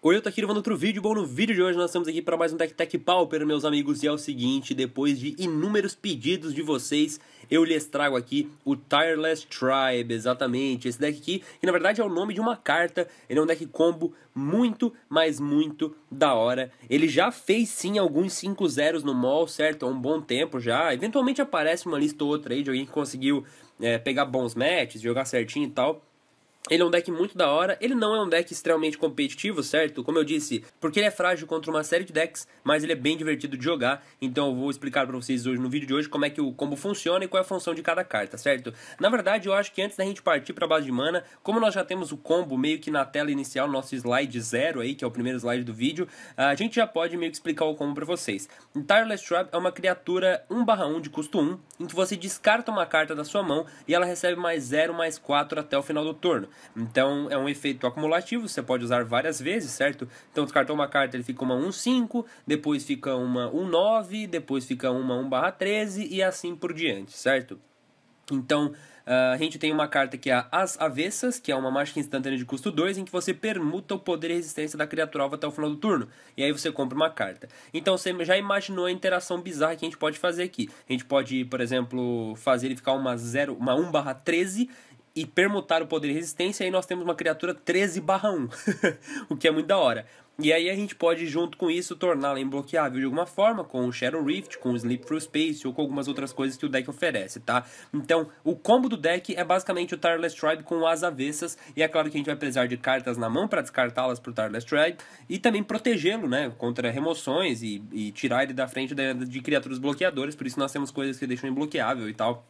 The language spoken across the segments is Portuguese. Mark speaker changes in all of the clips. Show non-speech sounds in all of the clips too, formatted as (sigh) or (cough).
Speaker 1: Oi, eu tô aqui levando outro vídeo. Bom, no vídeo de hoje nós estamos aqui para mais um Tech Tech Pauper, meus amigos. E é o seguinte, depois de inúmeros pedidos de vocês, eu lhes trago aqui o Tireless Tribe, exatamente. Esse deck aqui, que na verdade é o nome de uma carta. Ele é um deck combo muito, mas muito da hora. Ele já fez sim alguns 5 zeros no mall, certo? Há um bom tempo já. Eventualmente aparece uma lista ou outra aí de alguém que conseguiu é, pegar bons matches, jogar certinho e tal. Ele é um deck muito da hora, ele não é um deck extremamente competitivo, certo? Como eu disse, porque ele é frágil contra uma série de decks, mas ele é bem divertido de jogar, então eu vou explicar para vocês hoje no vídeo de hoje como é que o combo funciona e qual é a função de cada carta, certo? Na verdade, eu acho que antes da gente partir para base de mana, como nós já temos o combo meio que na tela inicial, nosso slide 0 aí, que é o primeiro slide do vídeo, a gente já pode meio que explicar o combo para vocês. Tireless Trap é uma criatura 1/1 de custo 1, em que você descarta uma carta da sua mão e ela recebe mais 0 mais 4 até o final do turno. Então é um efeito acumulativo, você pode usar várias vezes, certo? Então descartou uma carta, ele fica uma 1,5, depois fica uma 1,9, depois fica uma 1-13 e assim por diante, certo? Então, ah, a gente tem uma carta que é As Avessas, que é uma mágica instantânea de custo 2, em que você permuta o poder e resistência da criatura alvo até o final do turno. E aí você compra uma carta. Então você já imaginou a interação bizarra que a gente pode fazer aqui. A gente pode, por exemplo, fazer ele ficar uma 0, uma 1 barra 13 e permutar o poder e resistência, aí nós temos uma criatura 13 barra 1, (laughs) o que é muito da hora. E aí a gente pode, junto com isso, torná-la imbloqueável de alguma forma, com o Shadow Rift, com o Sleep Through Space ou com algumas outras coisas que o deck oferece, tá? Então, o combo do deck é basicamente o Tireless Tribe com as avessas, e é claro que a gente vai precisar de cartas na mão para descartá-las pro Tireless Tribe, e também protegê-lo, né, contra remoções e, e tirar ele da frente de, de criaturas bloqueadoras, por isso nós temos coisas que deixam imbloqueável e tal.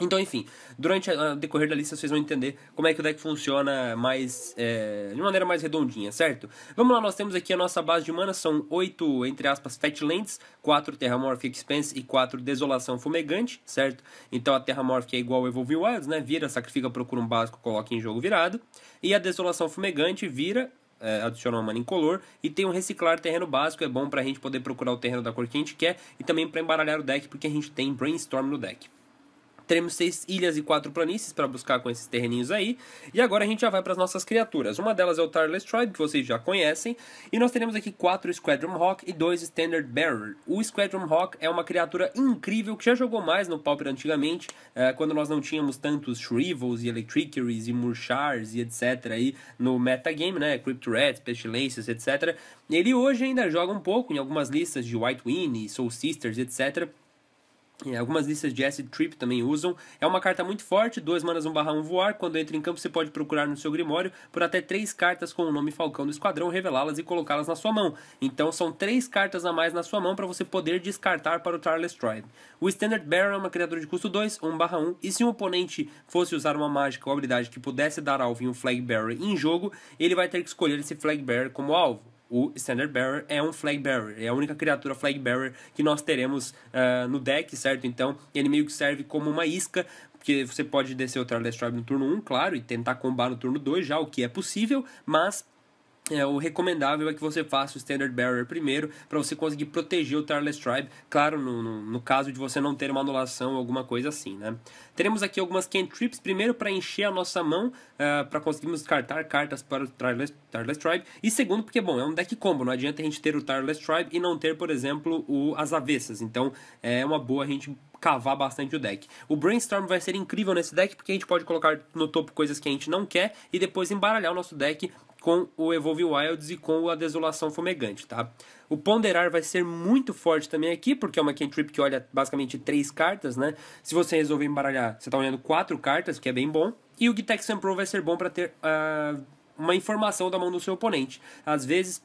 Speaker 1: Então, enfim, durante o decorrer da lista vocês vão entender como é que o deck funciona mais é, de maneira mais redondinha, certo? Vamos lá, nós temos aqui a nossa base de mana, são 8, entre aspas, Fatlands, 4 Terramorphic Expense e 4 Desolação Fumegante, certo? Então a Terramorphic é igual ao Evolving Wilds, né? Vira, sacrifica, procura um básico, coloca em jogo virado. E a Desolação Fumegante vira, é, adiciona uma mana incolor e tem um reciclar terreno básico, é bom pra gente poder procurar o terreno da cor que a gente quer e também para embaralhar o deck, porque a gente tem Brainstorm no deck. Teremos seis ilhas e quatro planícies para buscar com esses terreninhos aí. E agora a gente já vai para as nossas criaturas. Uma delas é o Tireless Tribe, que vocês já conhecem. E nós teremos aqui quatro Squadron Hawk e dois Standard Bearer. O Squadron Hawk é uma criatura incrível que já jogou mais no Pauper antigamente, é, quando nós não tínhamos tantos Shrivels e Electricaries e Murchars e etc. aí no metagame, né? Crypt Rats, Pestilences, etc. Ele hoje ainda joga um pouco em algumas listas de White Winnie, Soul Sisters, etc Algumas listas de Acid Trip também usam. É uma carta muito forte, duas manas 1 barra 1 voar. Quando entra em campo, você pode procurar no seu Grimório por até três cartas com o nome Falcão do Esquadrão, revelá-las e colocá-las na sua mão. Então são três cartas a mais na sua mão para você poder descartar para o Charles Tribe. O Standard Bearer é uma criatura de custo 2, 1 barra 1. E se um oponente fosse usar uma mágica ou habilidade que pudesse dar alvo em um Flag Bearer em jogo, ele vai ter que escolher esse Flag Bearer como alvo. O Standard Bearer é um Flag Bearer, é a única criatura Flag Bearer que nós teremos uh, no deck, certo? Então ele meio que serve como uma isca, porque você pode descer o Trial Destroy no turno 1, claro, e tentar combar no turno 2 já, o que é possível, mas é, o recomendável é que você faça o Standard Barrier primeiro para você conseguir proteger o Tireless Tribe, claro, no, no, no, caso de você não ter uma anulação ou alguma coisa assim, né? Teremos aqui algumas cantrips, primeiro para encher a nossa mão, uh, é, para conseguirmos cartar cartas para o Tireless, Tireless Tribe, e segundo porque, bom, é um deck combo, não adianta a gente ter o Tireless Tribe e não ter, por exemplo, o, as avessas, então é uma boa a gente cavar bastante o deck. O Brainstorm vai ser incrível nesse deck porque a gente pode colocar no topo coisas que a gente não quer e depois embaralhar o nosso deck com o Evolve Wilds e com a Desolação Fumegante, tá? O Ponderar vai ser muito forte também aqui, porque é uma cantrip que olha basicamente três cartas, né? Se você resolver embaralhar, você tá olhando quatro cartas, que é bem bom. E o Gitexan Pro vai ser bom para ter uh, uma informação da mão do seu oponente. Às vezes,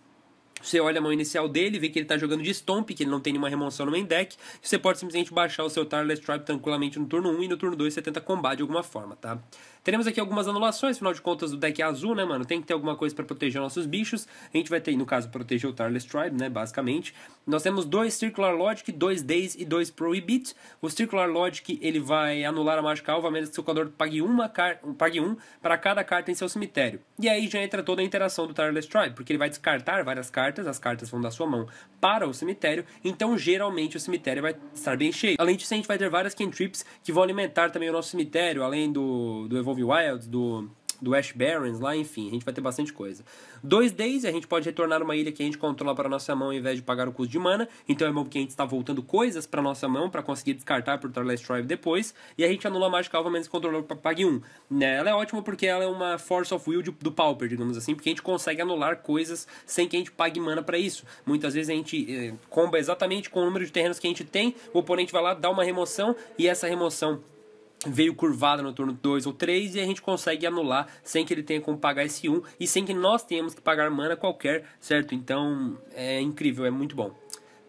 Speaker 1: você olha a mão inicial dele, vê que ele está jogando de Stomp, que ele não tem nenhuma remoção no main deck. Você pode simplesmente baixar o seu Tarless Tribe tranquilamente no turno 1 e no turno 2 você tenta combater de alguma forma, tá? Teremos aqui algumas anulações, afinal de contas, o deck é azul, né, mano? Tem que ter alguma coisa para proteger nossos bichos. A gente vai ter, no caso, proteger o Tarless Tribe, né, basicamente. Nós temos dois Circular Logic, dois Days e dois Prohibit. O Circular Logic, ele vai anular a mágica alva, a menos que seu jogador pague, uma car... pague um para cada carta em seu cemitério. E aí já entra toda a interação do Tarless Tribe, porque ele vai descartar várias cartas, as cartas vão da sua mão para o cemitério, então geralmente o cemitério vai estar bem cheio. Além disso, a gente vai ter várias cantrips que vão alimentar também o nosso cemitério, além do, do Wild, do, do Ash Barons lá, enfim, a gente vai ter bastante coisa. Dois days, a gente pode retornar uma ilha que a gente controla para nossa mão ao invés de pagar o custo de mana, então é bom que a gente está voltando coisas para nossa mão para conseguir descartar por Starless Drive depois, e a gente anula a mágica alvo menos controlador para pague 1. Né? Ela é ótima porque ela é uma Force of Will do Pauper, digamos assim, porque a gente consegue anular coisas sem que a gente pague mana para isso. Muitas vezes a gente eh, comba exatamente com o número de terrenos que a gente tem, o oponente vai lá, dá uma remoção, e essa remoção veio curvada no turno 2 ou 3 e a gente consegue anular sem que ele tenha como pagar esse 1 um, e sem que nós tenhamos que pagar mana qualquer, certo? Então é incrível, é muito bom.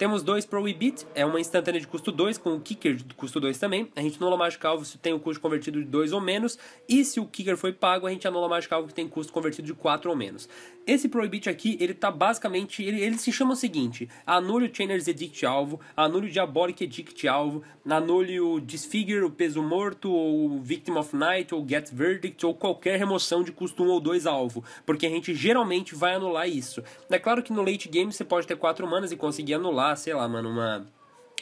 Speaker 1: Temos dois Prohibit, é uma instantânea de custo 2, com o Kicker de custo 2 também. A gente anula mágico alvo se tem o custo convertido de 2 ou menos. E se o Kicker foi pago, a gente anula mágico alvo que tem custo convertido de 4 ou menos. Esse Prohibit aqui, ele tá basicamente. Ele, ele se chama o seguinte: anule o Chainer's Edict alvo, anule o Diabolic Edict alvo, anule o Disfigure, o Peso Morto, ou Victim of Night, ou Get Verdict, ou qualquer remoção de custo 1 um ou 2 alvo. Porque a gente geralmente vai anular isso. É claro que no late game você pode ter 4 manas e conseguir anular sei lá, mano, uma,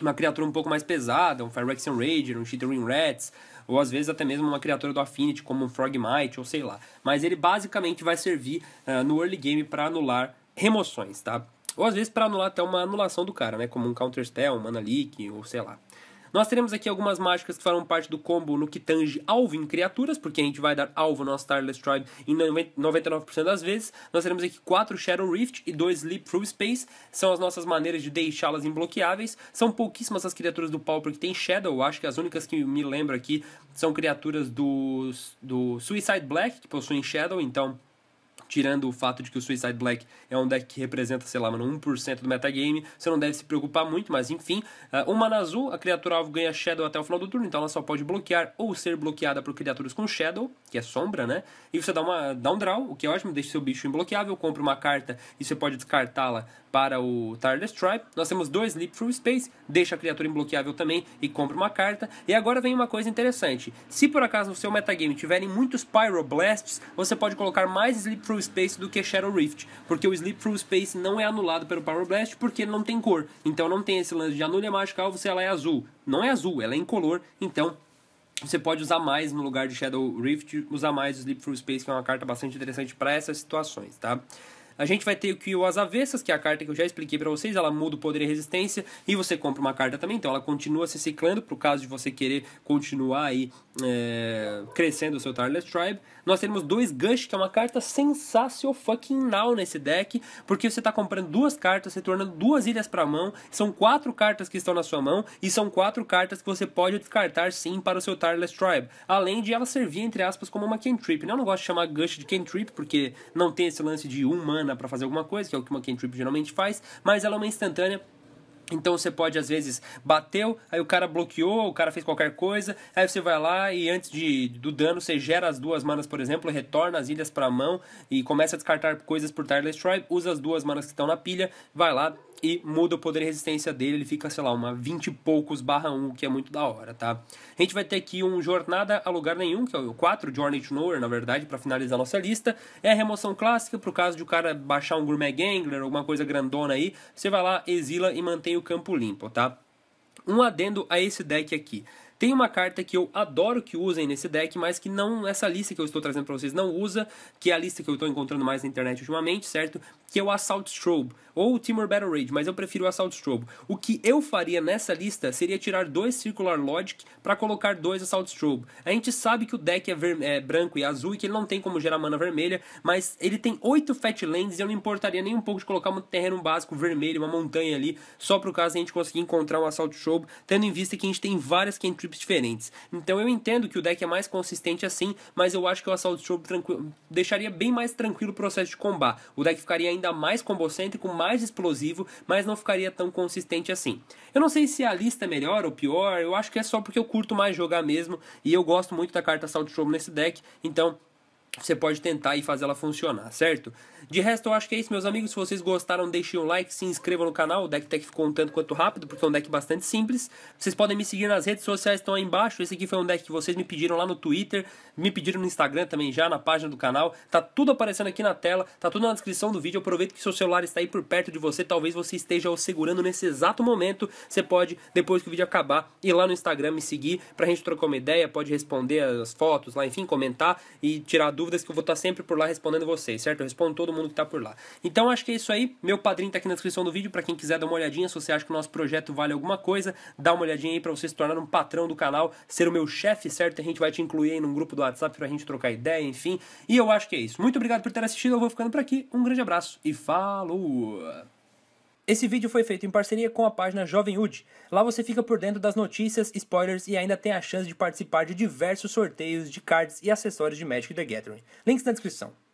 Speaker 1: uma criatura um pouco mais pesada, um Phyrexian Rager um Chittering Rats, ou às vezes até mesmo uma criatura do Affinity, como um Frogmite, ou sei lá. Mas ele basicamente vai servir uh, no early game para anular remoções, tá? Ou às vezes para anular até uma anulação do cara, né? Como um Counter Spell, um Mana Leak, ou sei lá. Nós teremos aqui algumas mágicas que farão parte do combo no que tange alvo em criaturas, porque a gente vai dar alvo no Starless Tribe em 99% das vezes. Nós teremos aqui 4 Shadow Rift e 2 Leap Through Space, são as nossas maneiras de deixá-las imbloqueáveis. São pouquíssimas as criaturas do Pauper que tem Shadow, acho que as únicas que me lembro aqui são criaturas do, do Suicide Black, que possuem Shadow, então tirando o fato de que o Suicide Black é um deck que representa, sei lá, mano, 1% do metagame, você não deve se preocupar muito, mas enfim. Uh, ah, uma azul, a criatura alvo ganha Shadow até o final do turno, então ela só pode bloquear ou ser bloqueada por criaturas com Shadow, que é sombra, né? E você dá, uma, dá um draw, o que é ótimo, deixa seu bicho imbloqueável, compra uma carta e você pode descartá-la para o Tireless Tribe. Nós temos dois Leap Through Space, deixa a criatura imbloqueável também e compra uma carta. E agora vem uma coisa interessante. Se por acaso o seu metagame tiverem muitos Pyroblasts, você pode colocar mais Sleep Through Space do que Shadow Rift, porque o Sleep Through Space não é anulado pelo Pyroblast porque ele não tem cor. Então não tem esse lance de anulha mágica, ou você ela é, é azul. Não é azul, ela é incolor, então você pode usar mais no lugar de Shadow Rift, usar mais o Sleep Through Space, que é uma carta bastante interessante para essas situações, tá? A gente vai ter o que As Avessas, que é a carta que eu já expliquei para vocês, ela muda o poder e resistência, e você compra uma carta também, então ela continua se ciclando, pro caso de você querer continuar aí é, crescendo o seu Tarless Tribe. Nós temos dois Gush, que é uma carta sensacional fucking now nesse deck, porque você tá comprando duas cartas, retornando duas ilhas pra mão, são quatro cartas que estão na sua mão, e são quatro cartas que você pode descartar sim para o seu Tarless Tribe, além de ela servir, entre aspas, como uma cantrip. Né? Eu não gosto de chamar Gush de cantrip, porque não tem esse lance de um mana para fazer alguma coisa, que é o que uma cantrip geralmente faz, mas ela é uma instantânea então você pode, às vezes, bateu, aí o cara bloqueou, o cara fez qualquer coisa, aí você vai lá e antes de, do dano você gera as duas manas, por exemplo, retorna as ilhas para a mão e começa a descartar coisas por Tireless Tribe, usa as duas manas que estão na pilha, vai lá e muda o poder e resistência dele, ele fica, sei lá, uma 20 e poucos barra 1, que é muito da hora, tá? A gente vai ter aqui um Jornada a Lugar Nenhum, que é o 4, Journey to Nowhere, na verdade, para finalizar a nossa lista. É a remoção clássica, pro caso de o cara baixar um Gourmet Gangler, alguma coisa grandona aí, você vai lá, exila e mantém o meio campo limpo, tá? Um adendo a esse deck aqui. Tem uma carta que eu adoro que usem nesse deck, mas que não essa lista que eu estou trazendo para vocês não usa, que é a lista que eu estou encontrando mais na internet ultimamente, certo? Que é o Assault Strobe ou o Timur Battle Rage, mas eu prefiro o Assault Strobe. O que eu faria nessa lista seria tirar dois Circular Logic para colocar dois Assault Strobe. A gente sabe que o deck é, é, branco e azul e que ele não tem como gerar mana vermelha, mas ele tem oito Fat Lands e eu não importaria nem um pouco de colocar um terreno básico vermelho, uma montanha ali, só pro caso a gente conseguir encontrar um Assault Strobe, tendo em vista que a gente tem várias que diferentes. Então eu entendo que o deck é mais consistente assim, mas eu acho que o Assault Strobe deixaria bem mais tranquilo o processo de combate. O deck ficaria ainda mais combocêntrico, mais explosivo, mas não ficaria tão consistente assim. Eu não sei se a lista é melhor ou pior, eu acho que é só porque eu curto mais jogar mesmo e eu gosto muito da carta Assault Strobe nesse deck, então você pode tentar e fazer ela funcionar, certo? De resto, eu acho que é isso, meus amigos. Se vocês gostaram, deixem um like, se inscrevam no canal. O deck tech ficou um tanto quanto rápido, porque é um deck bastante simples. Vocês podem me seguir nas redes sociais, estão aí embaixo. Esse aqui foi um deck que vocês me pediram lá no Twitter, me pediram no Instagram também já, na página do canal. Tá tudo aparecendo aqui na tela, tá tudo na descrição do vídeo. Aproveito que seu celular está aí por perto de você, talvez você esteja o segurando nesse exato momento. Você pode, depois que o vídeo acabar, ir lá no Instagram me seguir pra gente trocar uma ideia, pode responder as fotos lá, enfim, comentar e tirar dúvidas que eu vou estar tá sempre por lá respondendo vocês, certo? Eu respondo todo mundo mundo que tá por lá. Então acho que é isso aí. Meu padrinho tá aqui na descrição do vídeo para quem quiser dar uma olhadinha. Se você acha que o nosso projeto vale alguma coisa, dá uma olhadinha aí para você se tornar um patrão do canal, ser o meu chefe, certo? A gente vai te incluir aí num grupo do WhatsApp pra gente trocar ideia, enfim. E eu acho que é isso. Muito obrigado por ter assistido. Eu vou ficando por aqui. Um grande abraço e falou! Esse vídeo foi feito em parceria com a página Jovem Ud. Lá você fica por dentro das notícias, spoilers e ainda tem a chance de participar de diversos sorteios de cards e acessórios de Magic the Gathering. Links na descrição.